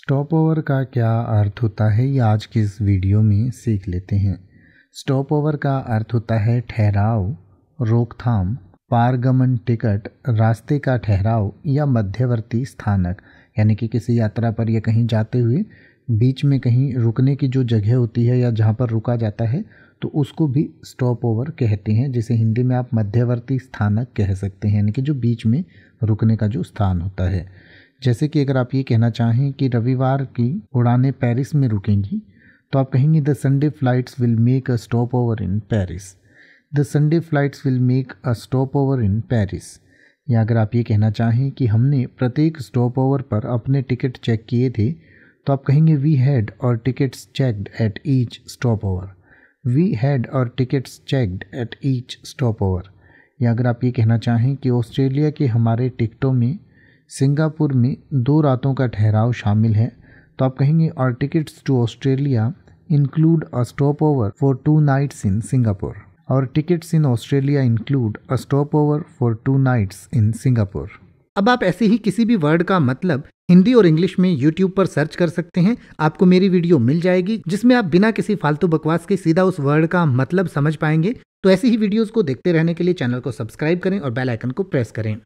stop over का क्या अर्थ होता है ये आज की इस वीडियो में सीख लेते हैं स्टॉप ओवर का अर्थ होता है ठहराव रोकथाम पारगमन टिकट रास्ते का ठहराव या मध्यवर्ती स्थानक यानी कि किसी यात्रा पर या कहीं जाते हुए बीच में कहीं रुकने की जो जगह होती है या जहाँ पर रुका जाता है तो उसको भी स्टॉप ओवर कहते हैं जिसे हिंदी में आप मध्यवर्ती स्थानक कह सकते हैं यानी कि जो बीच में रुकने का जो स्थान होता है जैसे कि अगर आप ये कहना चाहें कि रविवार की उड़ानें पेरिस में रुकेंगी तो आप कहेंगे the Sunday flights will make a stopover in Paris the Sunday flights will make a stopover in Paris या अगर आप ये कहना चाहें कि हमने प्रत्येक स्टॉप ओवर पर अपने टिकट चेक किए थे तो आप कहेंगे we had our tickets checked at each stopover we had our tickets checked at each stopover या अगर आप ये कहना चाहें कि ऑस्ट्रेलिया के हमारे टिकटों में सिंगापुर में दो रातों का ठहराव शामिल है तो आप कहेंगे our tickets to Australia include a stopover for two nights in Singapore our tickets in Australia include a stopover for two nights in Singapore अब आप ऐसे ही किसी भी वर्ड का मतलब हिंदी और इंग्लिश में यूट्यूब पर सर्च कर सकते हैं आपको मेरी वीडियो मिल जाएगी जिसमें आप बिना किसी फालतू बकवास के सीधा उस वर्ड का मतलब समझ पाएंगे तो ऐसी ही वीडियोस को देखते रहने के लिए चैनल को सब्सक्राइब करें और बेल आइकन को प्रेस करें